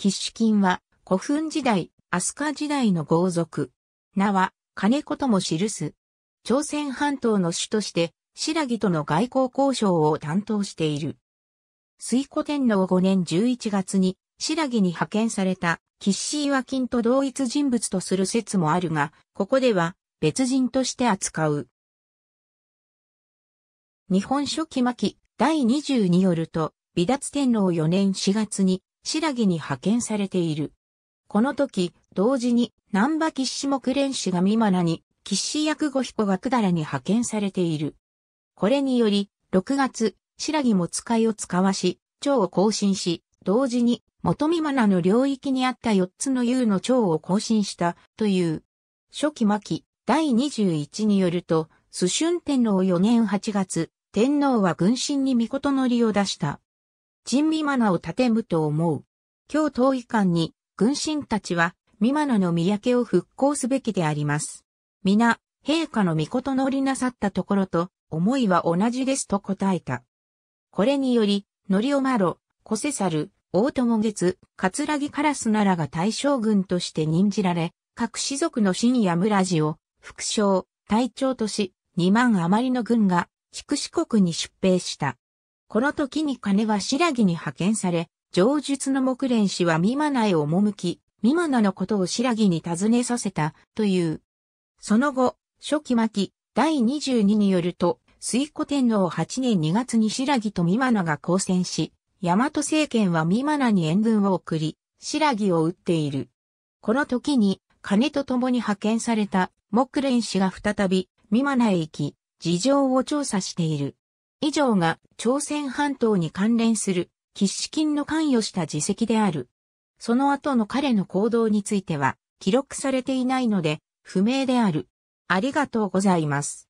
キッシュは古墳時代、飛鳥時代の豪族。名は、金子とも記す。朝鮮半島の主として、白木との外交交渉を担当している。水古天皇5年11月に、白木に派遣された、キッシー金と同一人物とする説もあるが、ここでは、別人として扱う。日本書紀末期第20によると、美達天皇4年4月に白木に派遣されている。この時、同時に、南波岸下木蓮氏が三マナに、岸役後彦が百らに派遣されている。これにより、6月、白木も使いを使わし、長を更新し、同時に、元美マナの領域にあった4つの優の長を更新した、という。初期末期、第21によると、須春天皇4年8月、天皇は軍神に御事のりを出した。神美マナを建むと思う。今日都以間に、軍神たちは、美マナの三宅を復興すべきであります。皆、陛下の御事乗りなさったところと、思いは同じですと答えた。これにより、乗りおまろ、コセサル、大友月、桂木カラスならが大将軍として任じられ、各士族の深夜村寺を、副将、隊長とし、2万余りの軍が、筑紫国に出兵した。この時に金は白木に派遣され、上述の木蓮氏は美馬奈へ赴き、美馬奈のことを白木に尋ねさせた、という。その後、初期巻、第22によると、水古天皇8年2月に白木と美馬奈が交戦し、大和政権は美馬奈に援軍を送り、白木を撃っている。この時に、金と共に派遣された木蓮氏が再び、美馬奈へ行き、事情を調査している。以上が朝鮮半島に関連する喫死金の関与した自責である。その後の彼の行動については記録されていないので不明である。ありがとうございます。